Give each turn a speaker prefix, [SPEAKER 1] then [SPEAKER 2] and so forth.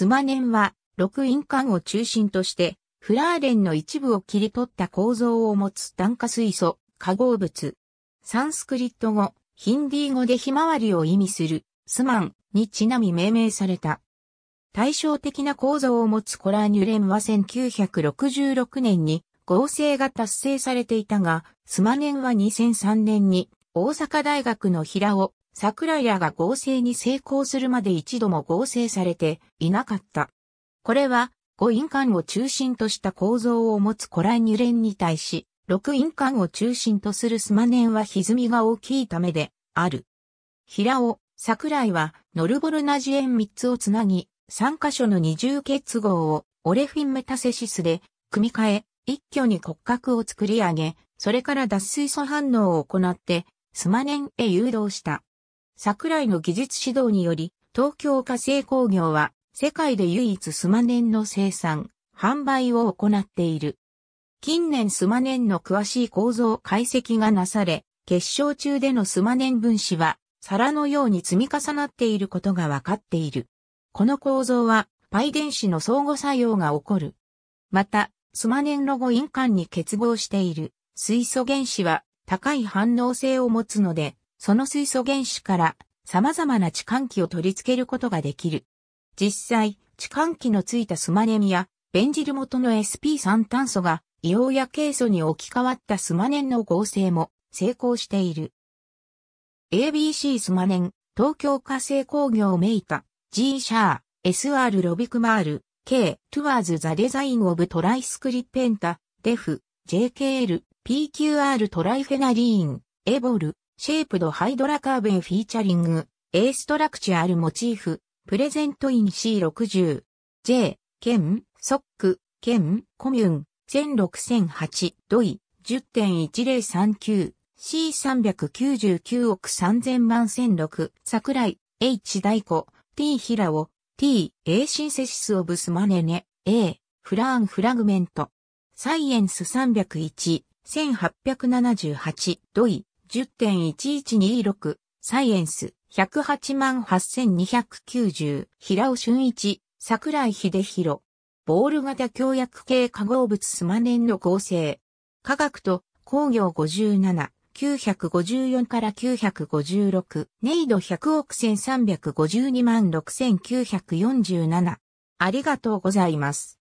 [SPEAKER 1] スマネンは、6印鑑を中心として、フラーレンの一部を切り取った構造を持つ炭化水素、化合物。サンスクリット語、ヒンディー語でひまわりを意味する、スマンにちなみ命名された。対照的な構造を持つコラーニュレンは1966年に合成が達成されていたが、スマネンは2003年に大阪大学の平尾桜屋が合成に成功するまで一度も合成されていなかった。これは、5印鑑を中心とした構造を持つ古来二連に対し、6印鑑を中心とするスマネンは歪みが大きいためで、ある。平尾、桜井は、ノルボルナジエン3つをつなぎ、3箇所の二重結合を、オレフィンメタセシスで、組み替え、一挙に骨格を作り上げ、それから脱水素反応を行って、スマネンへ誘導した。桜井の技術指導により、東京化成工業は世界で唯一スマネンの生産、販売を行っている。近年スマネンの詳しい構造解析がなされ、結晶中でのスマネン分子は皿のように積み重なっていることがわかっている。この構造はパイ電子の相互作用が起こる。また、スマネンロゴイ間に結合している水素原子は高い反応性を持つので、その水素原子から様々な置換器を取り付けることができる。実際、置換器のついたスマネンやベンジル元の SP3 炭素が硫黄やケイ素に置き換わったスマネンの合成も成功している。ABC スマネン、東京化成工業メイタ、G シャー、SR ロビクマール、K、トゥワーズザデザインオブトライスクリペンタ、デフ、JKL、PQR トライフェナリーン、エボル、シェイプドハイドラカーベンフィーチャリング、A ストラクチュアルモチーフ、プレゼントイン C60、J、ン、ソック、ン、コミュン、16008、ドイ、10.1039、C399 億3000万1006、桜井、H 大子、T 平尾、T、A シンセシスオブスマネネ、A、フラーンフラグメント、サイエンス301、1878、ドイ、10.1126、サイエンス、1088290、平尾俊一、桜井秀弘。ボール型強薬系化合物スマネンの合成。科学と工業57、954から956、ネイド100億1352万6947。ありがとうございます。